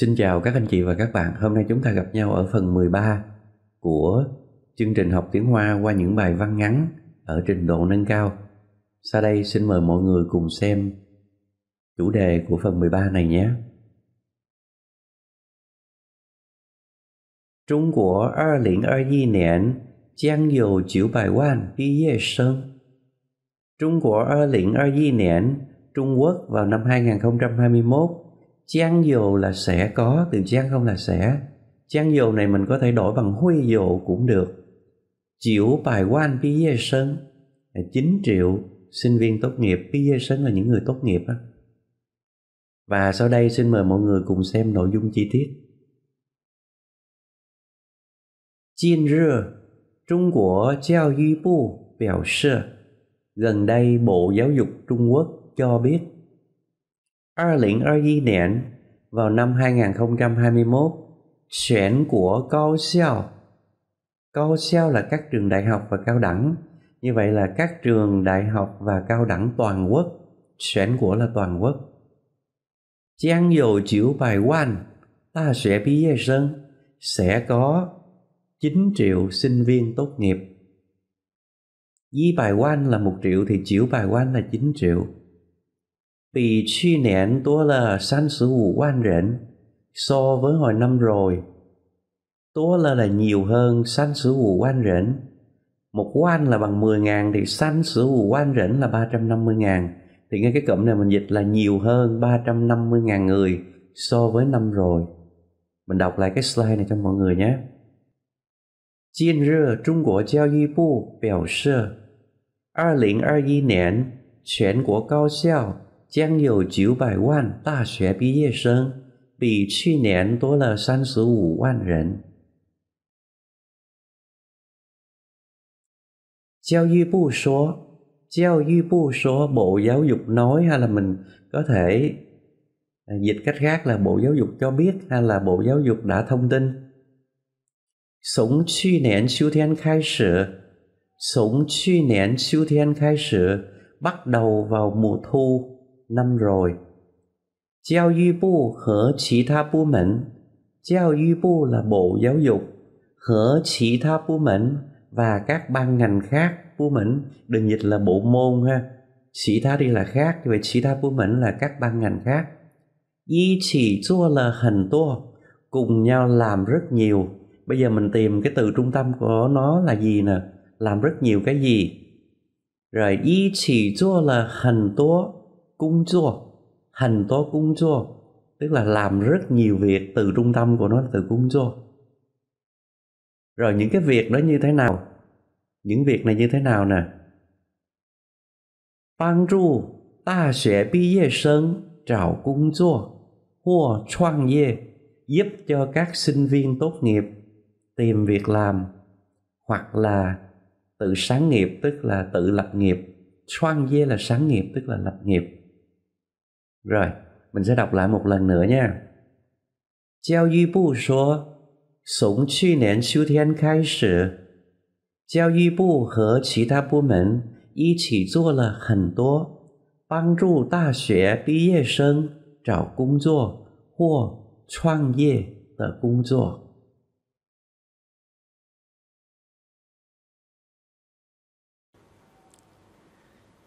Xin chào các anh chị và các bạn, hôm nay chúng ta gặp nhau ở phần 13 của chương trình học tiếng Hoa qua những bài văn ngắn ở trình độ nâng cao. Sau đây xin mời mọi người cùng xem chủ đề của phần 13 này nhé. Trung Quốc 2021年将有900万毕业生。Trung Quốc 2021年，Trung Quốc vào năm 2021 Chan dồ là sẽ có, từ chan không là sẽ. Chan dồ này mình có thể đổi bằng huy dồ cũng được. Chiểu bài quan pi dê sơn, 9 triệu sinh viên tốt nghiệp, pi dê sơn là những người tốt nghiệp á. Và sau đây xin mời mọi người cùng xem nội dung chi tiết. Chiên rưa, Trung Quốc Giáo Duy Bộ biểu 示, gần đây Bộ Giáo dục Trung Quốc cho biết 2021年 vào năm 2021 chuyển của cao siêu cao siêu là các trường đại học và cao đẳng như vậy là các trường đại học và cao đẳng toàn quốc chuyển của là toàn quốc Giang dầu chiếu bài quan ta sẽ bí dây sơn sẽ có 9 triệu sinh viên tốt nghiệp. Di bài quan là 1 triệu thì chiếu bài quan là 9 triệu. 比去年多了三十五万人 so với hồi năm rồi. Tố là là nhiều hơn san sử ủ quan rỉnh. Một quan là bằng 10 ngàn thì san sử ủ quan rỉnh là 350.000. Thì ngay cái cụm này mình dịch là nhiều hơn 350 ngàn người so với năm rồi. Mình đọc lại cái slide này cho mọi người nhé. Chiên rơ Trung Quốc Giao y Bộ biểu sơ 2021年全国高校将有九百万大学毕业生，比去年多了三十五万人。Giáo dục bộ số Giáo dục bộ số Bộ Giáo dục nói hay là mình có thể dịch cách khác là Bộ Giáo dục cho biết hay là Bộ Giáo dục đã thông tin. 从去年秋天开始，从去年秋天开始，bắt đầu vào mùa thu năm rồi. Giáo dục bộ 和其他部门 Giáo dục bộ là bộ giáo và các ban ngành khác bộ mẫn đừng dịch là bộ môn ha sĩ tha đi là khác vậy sĩ tha bộ mẫn là các ban ngành khác y chỉ chua là hình tua cùng nhau làm rất nhiều bây giờ mình tìm cái từ trung tâm của nó là gì nè làm rất nhiều cái gì rồi y chỉ chua là hình tua cung chua hành tố cung chua tức là làm rất nhiều việc từ trung tâm của nó từ cung chua rồi những cái việc đó như thế nào những việc này như thế nào nè Bang trụ ta sẽ bi ye sơn trào cung chua hoặc choang ye giúp cho các sinh viên tốt nghiệp tìm việc làm hoặc là tự sáng nghiệp tức là tự lập nghiệp choang ye là sáng nghiệp tức là lập nghiệp rồi, mình sẽ đọc lại một lần nữa nha. Giao y bộ số, 从去年秋天开始，教育部和其他部门一起做了很多帮助大学毕业生找工作或创业的工作。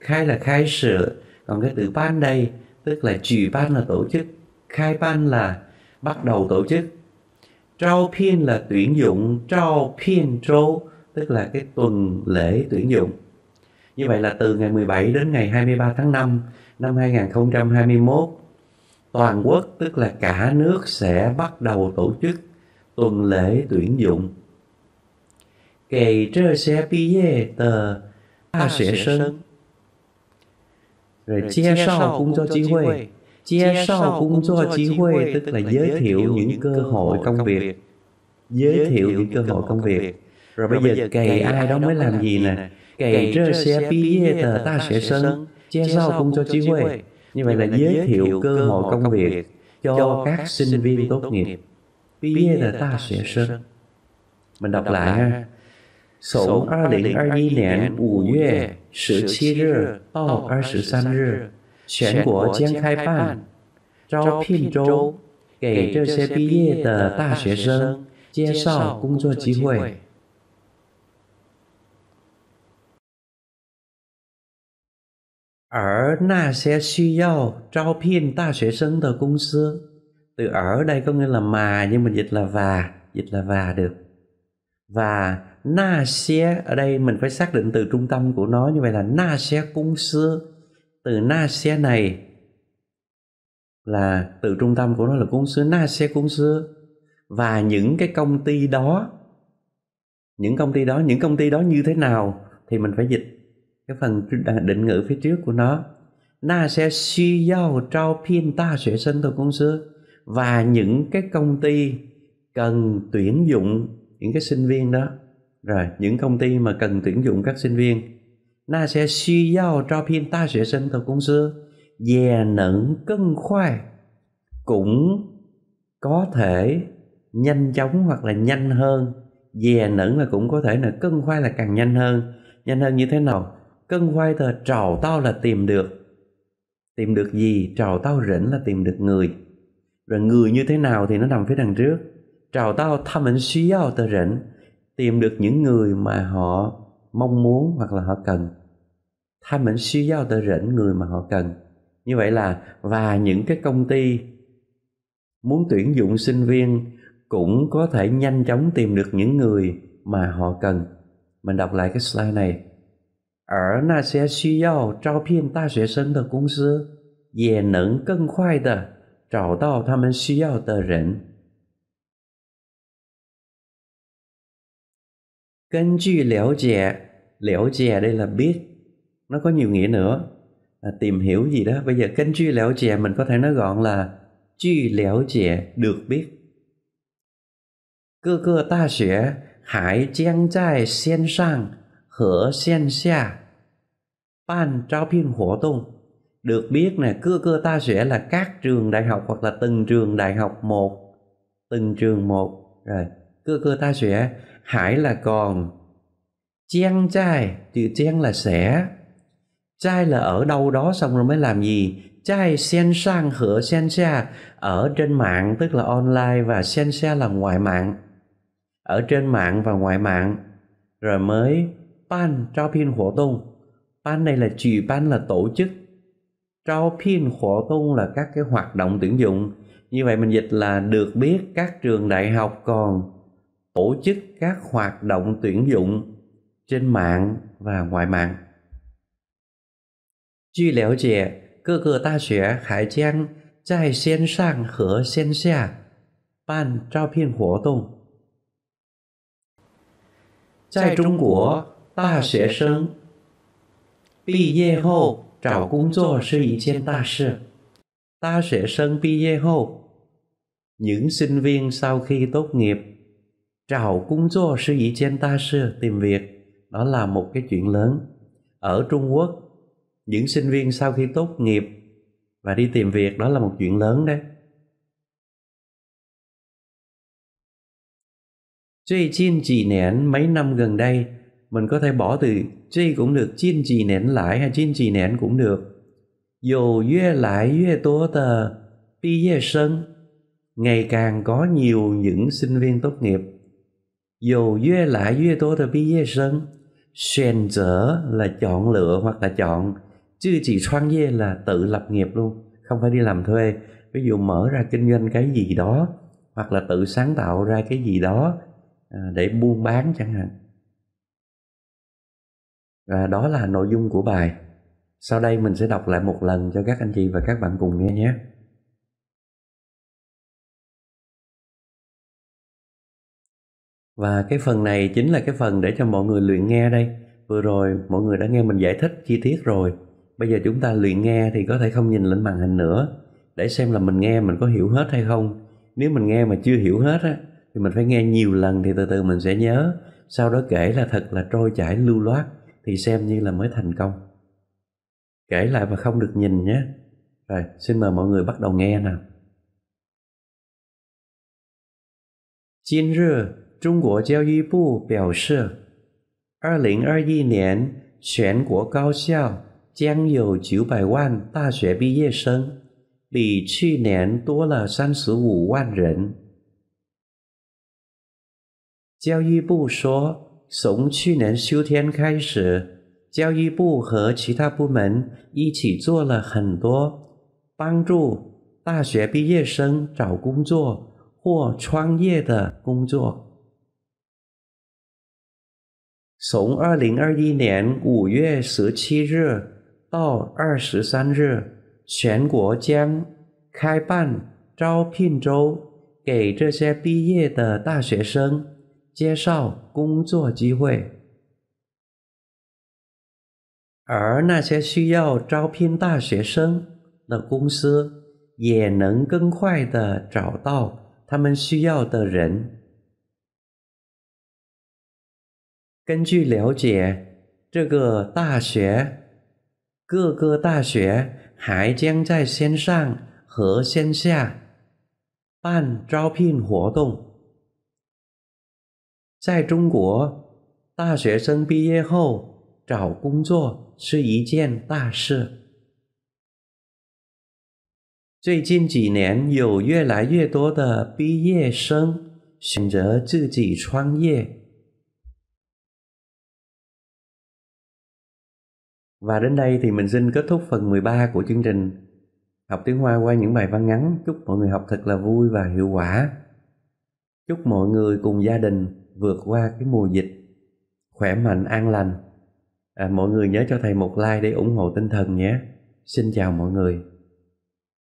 khai là khai sự còn cái từ ban đây tức là trì ban là tổ chức khai ban là bắt đầu tổ chức trao phiên là tuyển dụng trao phiên trô tức là cái tuần lễ tuyển dụng như vậy là từ ngày 17 đến ngày 23 tháng 5 năm 2021 toàn quốc tức là cả nước sẽ bắt đầu tổ chức tuần lễ tuyển dụng kể trơ xe bia tờ ta sẽ sân rồi chia sau cũng cho trí huệ chia sau cũng cho trí huệ tức là giới thiệu những cơ hội công việc giới thiệu những cơ hội công việc rồi bây giờ cày ai đó mới làm gì nè cày rơ xe pi tờ ta sẽ sân chia sẻ công cho trí huệ như vậy là giới thiệu cơ hội công việc cho các sinh viên tốt nghiệp pi tờ ta sẽ sân mình đọc lại ha 从二零二一年五月十七日到二十三日，全国将开办招聘周，给这些毕业的大学生介绍工作机会。而那些需要招聘大学生的公司 từ ở đây có nghĩa là mà nhưng mình dịch là và dịch là và được và na xe ở đây mình phải xác định từ trung tâm của nó như vậy là na xe cung xưa từ na xe này là từ trung tâm của nó là cung xưa na xe cung xưa và những cái công ty đó những công ty đó những công ty đó như thế nào thì mình phải dịch cái phần định ngữ phía trước của nó na xe suy giao trao phiên ta sẽ sinh từ cung xưa và những cái công ty cần tuyển dụng những cái sinh viên đó rồi những công ty mà cần tuyển dụng các sinh viên nó sẽ suy giao cho phiên ta sẽ sinh thật cũng xưa dè nẫn cân khoai cũng có thể nhanh chóng hoặc là nhanh hơn dè nẫn là cũng có thể là cân khoai là càng nhanh hơn nhanh hơn như thế nào cân khoai tờ trào tao là tìm được tìm được gì trào tao rỉnh là tìm được người rồi người như thế nào thì nó nằm phía đằng trước trào tao thăm ảnh suy giao tờ rỉnh tìm được những người mà họ mong muốn hoặc là họ cần. 他们需要 tham rảnh người mà họ cần. Như vậy là và những cái công ty muốn tuyển dụng sinh viên cũng có thể nhanh chóng tìm được những người mà họ cần. Mình đọc lại cái slide này. Ở na sẽ suy giao trao phiên ta sẽ sân tờ công sư, dè nẫn cân khoai tờ, trào đào tham suy giao tờ rỉnh. 根据了解 liễu chè đây là biết nó có nhiều nghĩa nữa à, tìm hiểu gì đó bây giờ kênh truy liễu chè mình có thể nói gọn là truy liễu chè được biết cơ cơ ta xỉa hải giang trai sen sang hở sen xa ban trao phiên hổ tung được biết nè cơ cơ ta sẽ là các trường đại học hoặc là từng trường đại học một từng trường một rồi cơ cơ ta sẽ hải là còn chiang chai từ chiang là sẽ chai là ở đâu đó xong rồi mới làm gì chai sen sang hở sen xa ở trên mạng tức là online và sen xa là ngoài mạng ở trên mạng và ngoài mạng rồi mới ban trao pin hoạt tung ban này là trì ban là tổ chức trao pin hoạt tung là các cái hoạt động tuyển dụng như vậy mình dịch là được biết các trường đại học còn tổ chức các hoạt động tuyển dụng trên mạng và ngoài mạng. sẽ sẽ sẽ hoạt động 据了解，各个大学还将在线上和线下办招聘活动。在中国，大学生毕业后找工作是一件大事。大学生毕业后，những sinh viên sau khi tốt nghiệp sư ta tìm việc đó là một cái chuyện lớn ở trung quốc những sinh viên sau khi tốt nghiệp và đi tìm việc đó là một chuyện lớn đấy 最近几 nén mấy năm gần đây mình có thể bỏ từ truy cũng được chín trì nén lại hay chín trì nén cũng được dù yue lại yue tố tờ pi yue sân ngày càng có nhiều những sinh viên tốt nghiệp 有越来越多的毕业生选择 là chọn lựa hoặc là chọn chứ là tự lập nghiệp luôn không phải đi làm thuê ví dụ mở ra kinh doanh cái gì đó hoặc là tự sáng tạo ra cái gì đó à, để buôn bán chẳng hạn và đó là nội dung của bài sau đây mình sẽ đọc lại một lần cho các anh chị và các bạn cùng nghe nhé và cái phần này chính là cái phần để cho mọi người luyện nghe đây vừa rồi mọi người đã nghe mình giải thích chi tiết rồi bây giờ chúng ta luyện nghe thì có thể không nhìn lên màn hình nữa để xem là mình nghe mình có hiểu hết hay không nếu mình nghe mà chưa hiểu hết á thì mình phải nghe nhiều lần thì từ từ mình sẽ nhớ sau đó kể là thật là trôi chảy lưu loát thì xem như là mới thành công kể lại mà không được nhìn nhé rồi xin mời mọi người bắt đầu nghe nào 今日中国教育部表示，二零二一年全国高校将有九百万大学毕业生，比去年多了三十五万人。教育部说，从去年秋天开始，教育部和其他部门一起做了很多帮助大学毕业生找工作或创业的工作。从二零二一年五月十七日到二十三日，全国将开办招聘周，给这些毕业的大学生介绍工作机会，而那些需要招聘大学生的公司也能更快地找到他们需要的人。根据了解，这个大学，各个大学还将在线上和线下办招聘活动。在中国，大学生毕业后找工作是一件大事。最近几年，有越来越多的毕业生选择自己创业。Và đến đây thì mình xin kết thúc phần 13 của chương trình Học tiếng Hoa qua những bài văn ngắn Chúc mọi người học thật là vui và hiệu quả Chúc mọi người cùng gia đình vượt qua cái mùa dịch Khỏe mạnh an lành à, Mọi người nhớ cho thầy một like để ủng hộ tinh thần nhé Xin chào mọi người